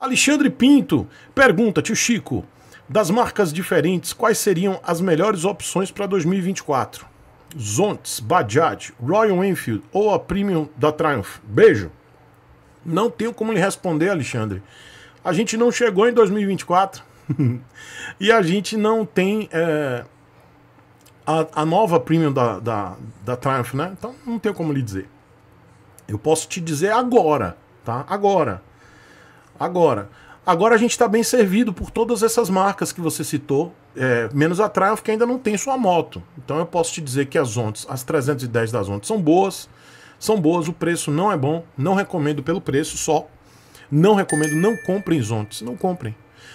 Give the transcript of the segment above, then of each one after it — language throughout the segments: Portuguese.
Alexandre Pinto pergunta, tio Chico, das marcas diferentes, quais seriam as melhores opções para 2024? Zontes, Bajaj, Royal Enfield ou a Premium da Triumph? Beijo. Não tenho como lhe responder, Alexandre. A gente não chegou em 2024 e a gente não tem é, a, a, nova Premium da, da, da Triumph, né? Então não tenho como lhe dizer. Eu posso te dizer agora, tá? Agora Agora, agora a gente está bem servido por todas essas marcas que você citou, é, menos a Triumph que ainda não tem sua moto. Então eu posso te dizer que as ondas as 310 das ondas são boas, são boas, o preço não é bom, não recomendo pelo preço só. Não recomendo, não comprem Zontes, não comprem.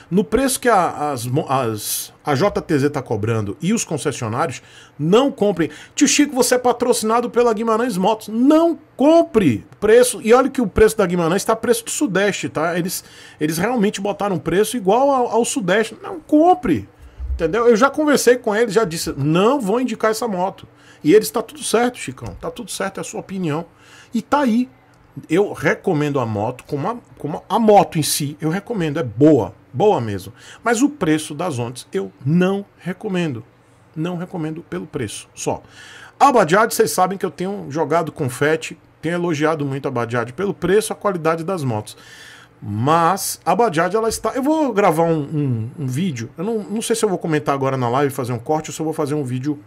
No preço que a, as, as, a JTZ está cobrando e os concessionários, não comprem. Tio Chico, você é patrocinado pela Guimarães Motos. Não compre preço. E olha que o preço da Guimarães está preço do Sudeste, tá? Eles, eles realmente botaram um preço igual ao, ao Sudeste. Não compre. Entendeu? Eu já conversei com eles, já disse, não vou indicar essa moto. E eles, está tudo certo, Chicão, tá tudo certo, é a sua opinião. E tá aí, eu recomendo a moto, como a, como a moto em si, eu recomendo, é boa boa mesmo. Mas o preço das ontes eu não recomendo. Não recomendo pelo preço, só. A Bajaj, vocês sabem que eu tenho jogado confete, tenho elogiado muito a Bajaj pelo preço, a qualidade das motos. Mas a Bajaj, ela está. Eu vou gravar um, um, um vídeo. Eu não, não sei se eu vou comentar agora na live, fazer um corte, ou se eu vou fazer um vídeo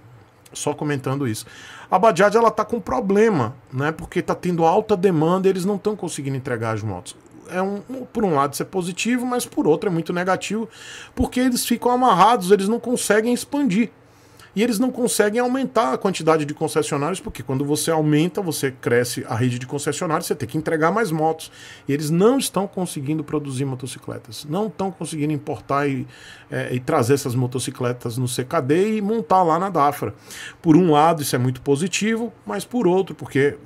só comentando isso. A Bajaj ela está com problema, né? Porque está tendo alta demanda e eles não estão conseguindo entregar as motos é um, por um lado isso é positivo, mas por outro é muito negativo, porque eles ficam amarrados, eles não conseguem expandir. E eles não conseguem aumentar a quantidade de concessionários, porque quando você aumenta, você cresce a rede de concessionários, você tem que entregar mais motos. E eles não estão conseguindo produzir motocicletas, não estão conseguindo importar e, é, e trazer essas motocicletas no CKD e montar lá na Dafra. Por um lado, isso é muito positivo, mas por outro, porque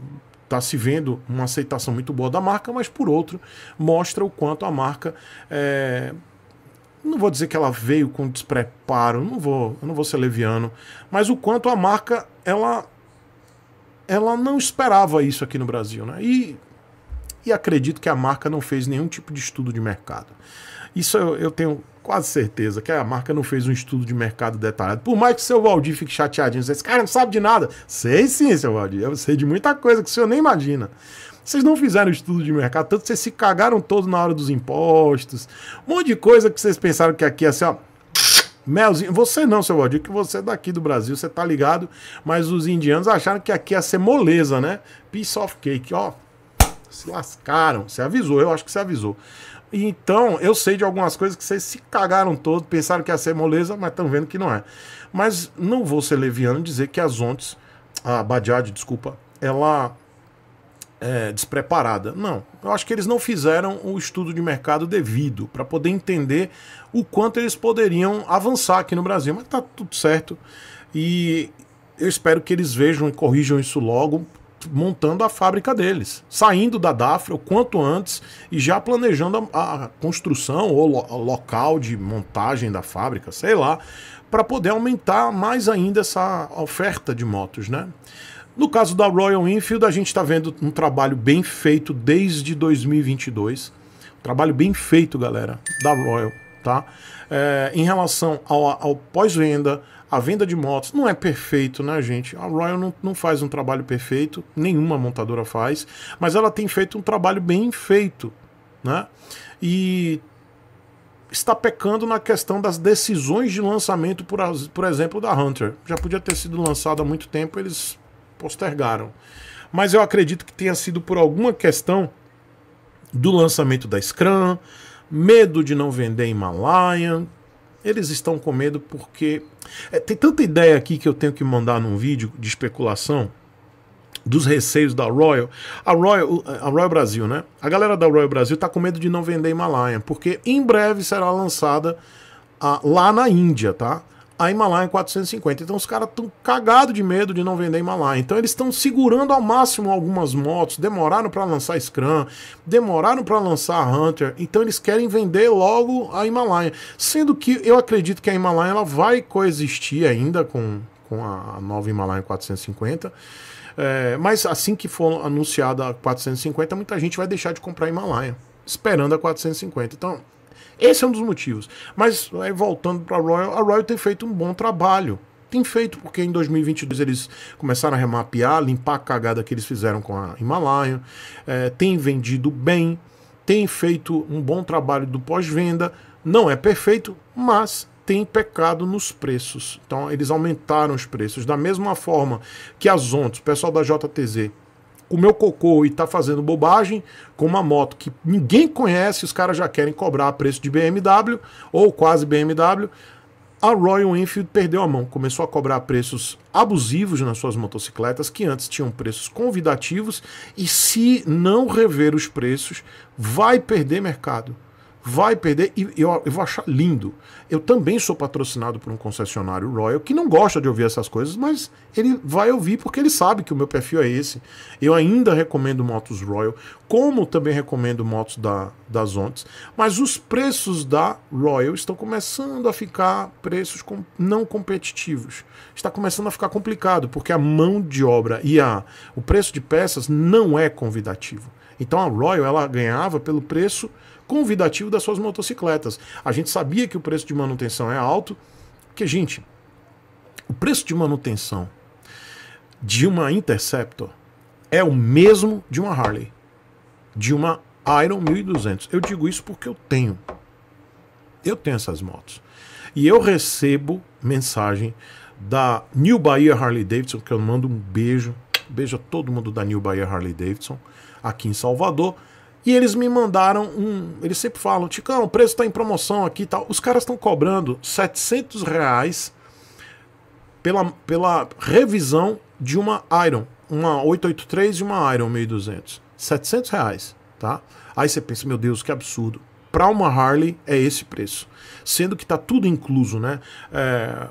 está se vendo uma aceitação muito boa da marca, mas por outro, mostra o quanto a marca. É... não vou dizer que ela veio com despreparo, não vou, eu não vou ser leviano, mas o quanto a marca ela, ela não esperava isso aqui no Brasil. Né? E, e acredito que a marca não fez nenhum tipo de estudo de mercado. Isso eu, eu tenho quase certeza que a marca não fez um estudo de mercado detalhado. Por mais que o seu Valdir fique chateadinho, esse cara não sabe de nada. Sei sim, seu Valdir, eu sei de muita coisa que o senhor nem imagina. Vocês não fizeram estudo de mercado, tanto vocês se cagaram todos na hora dos impostos, um monte de coisa que vocês pensaram que aqui é assim, ó. Melzinho, você não, seu Valdir, que você é daqui do Brasil, você tá ligado, mas os indianos acharam que aqui ia ser moleza, né? Piece of cake, ó. Se lascaram, você avisou, eu acho que você avisou. Então, eu sei de algumas coisas que vocês se cagaram todo, pensaram que ia ser moleza, mas estão vendo que não é. Mas não vou ser leviano dizer que as ontes, a Badiad, desculpa, ela é despreparada. Não, eu acho que eles não fizeram o estudo de mercado devido para poder entender o quanto eles poderiam avançar aqui no Brasil. Mas tá tudo certo e eu espero que eles vejam e corrijam isso logo, montando a fábrica deles, saindo da Dafra o quanto antes e já planejando a, a construção ou lo, local de montagem da fábrica, sei lá, para poder aumentar mais ainda essa oferta de motos, né? No caso da Royal Enfield, a gente está vendo um trabalho bem feito desde 2022. trabalho bem feito, galera, da Royal, tá? É, em relação ao, ao pós-venda, a venda de motos não é perfeito, né, gente? A Royal não, não faz um trabalho perfeito, nenhuma montadora faz, mas ela tem feito um trabalho bem feito, né? E está pecando na questão das decisões de lançamento, por, por exemplo, da Hunter. Já podia ter sido lançada há muito tempo, eles postergaram. Mas eu acredito que tenha sido por alguma questão do lançamento da Scrum, medo de não vender em Malayan, eles estão com medo porque. É, tem tanta ideia aqui que eu tenho que mandar num vídeo de especulação dos receios da Royal. A Royal, a Royal Brasil, né? A galera da Royal Brasil está com medo de não vender Himalaia, porque em breve será lançada a, lá na Índia, tá? a Himalaia em 450. Então os caras estão cagados de medo de não vender Himalaia. Então eles estão segurando ao máximo algumas motos, demoraram para lançar Scrum, demoraram para lançar Hunter. Então eles querem vender logo a Himalaia. Sendo que eu acredito que a Himalaia ela vai coexistir ainda com, com a nova Himalaia 450. É, mas assim que for anunciada a 450, muita gente vai deixar de comprar a Himalaia, esperando a 450. Então, esse é um dos motivos. Mas aí, voltando para a Royal, a Royal tem feito um bom trabalho. Tem feito porque em 2022 eles começaram a remapear, limpar a cagada que eles fizeram com a Himalaia, é, tem vendido bem, tem feito um bom trabalho do pós-venda. Não é perfeito, mas tem pecado nos preços. Então, eles aumentaram os preços. Da mesma forma que as ONTs, o pessoal da JTZ o meu cocô e tá fazendo bobagem com uma moto que ninguém conhece, os caras já querem cobrar a preço de BMW ou quase BMW. A Royal Enfield perdeu a mão, começou a cobrar preços abusivos nas suas motocicletas, que antes tinham preços convidativos, e se não rever os preços, vai perder mercado vai perder e eu, eu, vou achar lindo. Eu também sou patrocinado por um concessionário Royal que não gosta de ouvir essas coisas, mas ele vai ouvir porque ele sabe que o meu perfil é esse. Eu ainda recomendo motos Royal, como também recomendo motos da, das Ontes, mas os preços da Royal estão começando a ficar preços com, não competitivos. Está começando a ficar complicado porque a mão de obra e a, o preço de peças não é convidativo. Então a Royal ela ganhava pelo preço convidativo das suas motocicletas. A gente sabia que o preço de manutenção é alto, porque, gente, o preço de manutenção de uma Interceptor é o mesmo de uma Harley, de uma Iron 1200. Eu digo isso porque eu tenho. Eu tenho essas motos. E eu recebo mensagem da New Bahia Harley Davidson, que eu mando um beijo. Beijo a todo mundo da New Bahia Harley Davidson aqui em Salvador e eles me mandaram um. Eles sempre falam, Ticão, o preço está em promoção aqui e tal. Os caras estão cobrando 700 reais pela, pela revisão de uma Iron, uma 883 e uma Iron 1200. 700 reais, tá? Aí você pensa, meu Deus, que absurdo. Para uma Harley é esse preço. Sendo que está tudo incluso, né? É,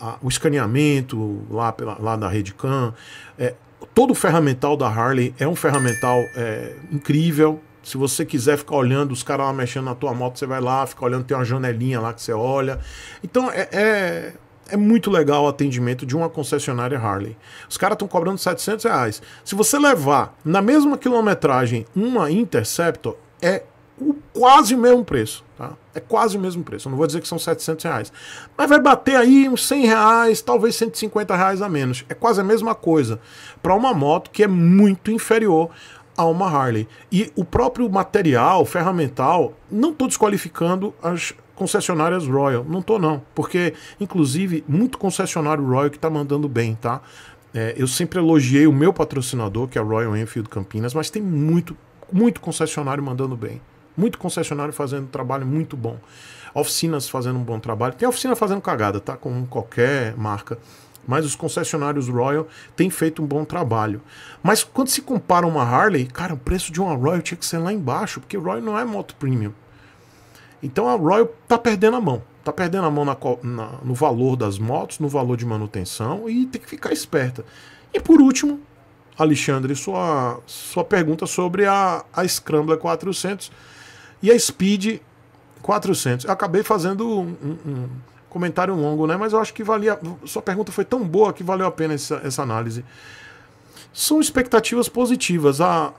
a, o escaneamento lá, pela, lá da Redcam, é, todo o ferramental da Harley é um ferramental é, incrível. Se você quiser ficar olhando os caras lá mexendo na tua moto, você vai lá, fica olhando, tem uma janelinha lá que você olha. Então é, é, é muito legal o atendimento de uma concessionária Harley. Os caras estão cobrando 700 reais. Se você levar na mesma quilometragem uma Interceptor, é o quase o mesmo preço. Tá? É quase o mesmo preço. Eu não vou dizer que são 700 reais. Mas vai bater aí uns 100 reais, talvez 150 reais a menos. É quase a mesma coisa para uma moto que é muito inferior a uma Harley. E o próprio material, ferramental, não estou desqualificando as concessionárias Royal. Não estou não. Porque, inclusive, muito concessionário Royal que está mandando bem, tá? É, eu sempre elogiei o meu patrocinador, que é a Royal Enfield Campinas, mas tem muito, muito concessionário mandando bem. Muito concessionário fazendo um trabalho muito bom. Oficinas fazendo um bom trabalho. Tem oficina fazendo cagada, tá? Como qualquer marca. Mas os concessionários Royal têm feito um bom trabalho. Mas quando se compara uma Harley, cara, o preço de uma Royal tinha que ser lá embaixo, porque Royal não é moto premium. Então a Royal tá perdendo a mão tá perdendo a mão na, na, no valor das motos, no valor de manutenção e tem que ficar esperta. E por último, Alexandre, sua, sua pergunta sobre a, a Scrambler 400 e a Speed 400. Eu acabei fazendo um, um, um comentário longo, né? Mas eu acho que valia. Sua pergunta foi tão boa que valeu a pena essa, essa análise. São expectativas positivas. A,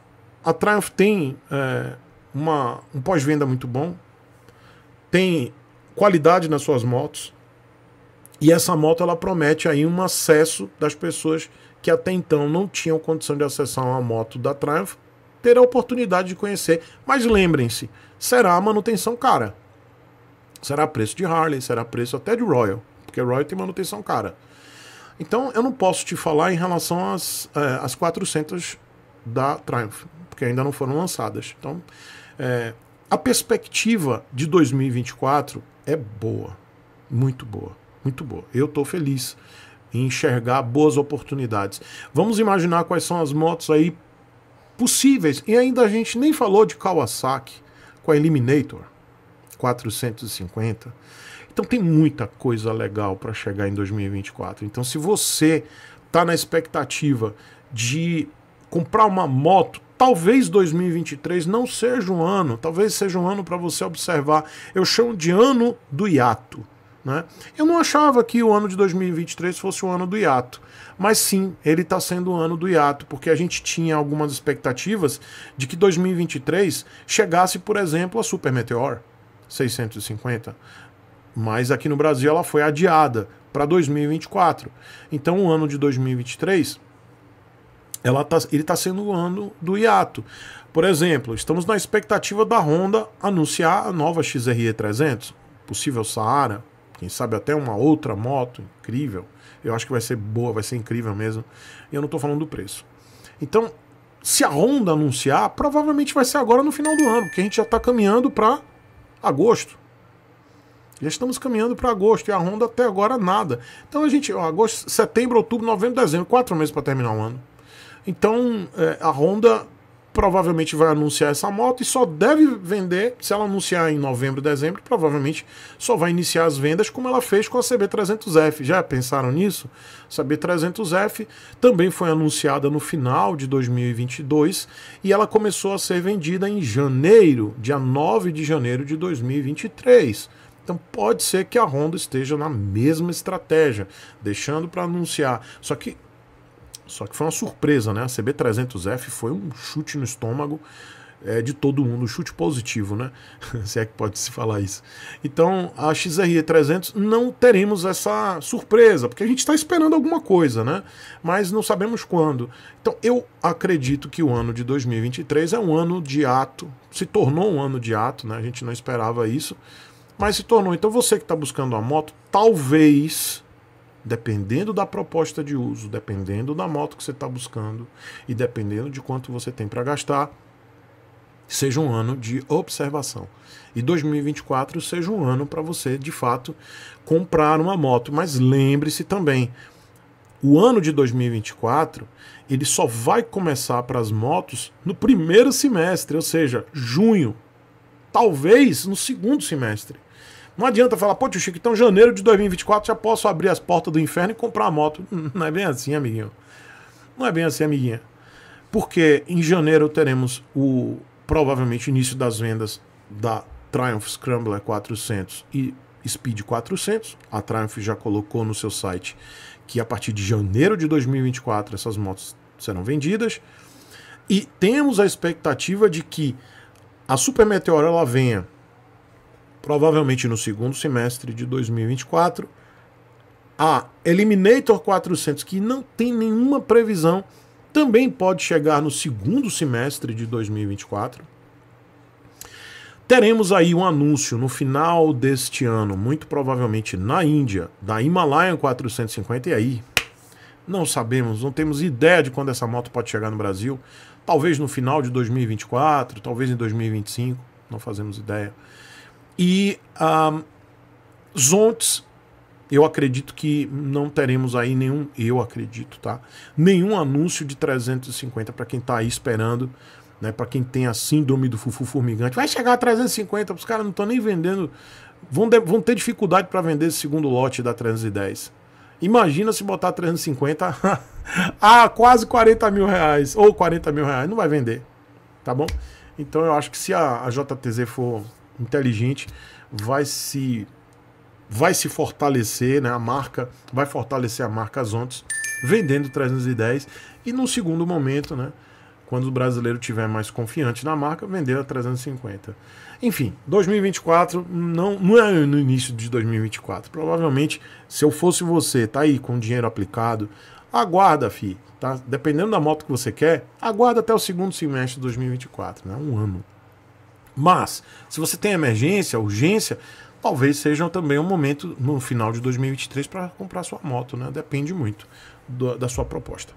a Triumph tem é, uma, um pós-venda muito bom, tem qualidade nas suas motos. E essa moto ela promete aí um acesso das pessoas que até então não tinham condição de acessar uma moto da Triumph ter a oportunidade de conhecer. Mas lembrem-se, será a manutenção cara. Será preço de Harley, será preço até de Royal, porque Royal tem manutenção cara. Então eu não posso te falar em relação às, é, às 400 da Triumph, porque ainda não foram lançadas. Então é, a perspectiva de 2024 é boa, muito boa, muito boa. Eu estou feliz em enxergar boas oportunidades. Vamos imaginar quais são as motos aí possíveis. E ainda a gente nem falou de Kawasaki com a Eliminator 450. Então tem muita coisa legal para chegar em 2024. Então se você está na expectativa de comprar uma moto, talvez 2023 não seja um ano, talvez seja um ano para você observar. Eu chamo de ano do hiato. Né? Eu não achava que o ano de 2023 fosse o ano do hiato, mas sim, ele está sendo o ano do hiato, porque a gente tinha algumas expectativas de que 2023 chegasse, por exemplo, a Super Meteor 650, mas aqui no Brasil ela foi adiada para 2024. Então, o ano de 2023 ela tá, ele está sendo o ano do hiato. Por exemplo, estamos na expectativa da Honda anunciar a nova XRE 300, possível Saara, quem sabe até uma outra moto incrível. Eu acho que vai ser boa, vai ser incrível mesmo. E eu não estou falando do preço. Então, se a Honda anunciar, provavelmente vai ser agora no final do ano, porque a gente já está caminhando para agosto. Já estamos caminhando para agosto e a Honda até agora nada. Então a gente, ó, agosto, setembro, outubro, novembro, dezembro, quatro meses para terminar o ano. Então é, a Honda provavelmente vai anunciar essa moto e só deve vender se ela anunciar em novembro, dezembro, provavelmente só vai iniciar as vendas como ela fez com a CB300F. Já pensaram nisso? A CB300F também foi anunciada no final de 2022 e ela começou a ser vendida em janeiro, dia 9 de janeiro de 2023. Então pode ser que a Honda esteja na mesma estratégia, deixando para anunciar. Só que só que foi uma surpresa, né? A CB300F foi um chute no estômago é, de todo mundo, um chute positivo, né? se é que pode se falar isso. Então, a XRE300 não teremos essa surpresa, porque a gente está esperando alguma coisa, né? Mas não sabemos quando. Então, eu acredito que o ano de 2023 é um ano de ato, se tornou um ano de ato, né? A gente não esperava isso, mas se tornou. Então, você que está buscando a moto, talvez dependendo da proposta de uso, dependendo da moto que você está buscando e dependendo de quanto você tem para gastar, seja um ano de observação. E 2024 seja um ano para você, de fato, comprar uma moto. Mas lembre-se também, o ano de 2024 ele só vai começar para as motos no primeiro semestre, ou seja, junho, talvez no segundo semestre. Não adianta falar, pô, tio Chico, então janeiro de 2024 já posso abrir as portas do inferno e comprar uma moto. Hum, não é bem assim, amiguinho. Não é bem assim, amiguinha. Porque em janeiro teremos o provavelmente início das vendas da Triumph Scrambler 400 e Speed 400. A Triumph já colocou no seu site que a partir de janeiro de 2024 essas motos serão vendidas. E temos a expectativa de que a Super Meteor ela venha provavelmente no segundo semestre de 2024, a Eliminator 400, que não tem nenhuma previsão, também pode chegar no segundo semestre de 2024. Teremos aí um anúncio no final deste ano, muito provavelmente na Índia, da Himalayan 450 e aí não sabemos, não temos ideia de quando essa moto pode chegar no Brasil. Talvez no final de 2024, talvez em 2025, não fazemos ideia. E um, Zontes, eu acredito que não teremos aí nenhum, eu acredito, tá? Nenhum anúncio de 350 para quem está aí esperando, né? Para quem tem a síndrome do fufu formigante, vai chegar a 350, os caras não estão nem vendendo, vão, de, vão ter dificuldade para vender esse segundo lote da 310. Imagina se botar 350 a quase 40 mil reais ou 40 mil reais, não vai vender, tá bom? Então eu acho que se a, a JTZ for inteligente vai se vai se fortalecer, né? A marca vai fortalecer a marca Zontes vendendo 310 e no segundo momento, né, quando o brasileiro tiver mais confiante na marca, vender a 350. Enfim, 2024 não, não é no início de 2024. Provavelmente, se eu fosse você, tá aí com dinheiro aplicado, aguarda, fi, tá? Dependendo da moto que você quer, aguarda até o segundo semestre de 2024, né? Um ano. Mas, se você tem emergência, urgência, talvez seja também um momento no final de 2023 para comprar sua moto, né? Depende muito do, da sua proposta.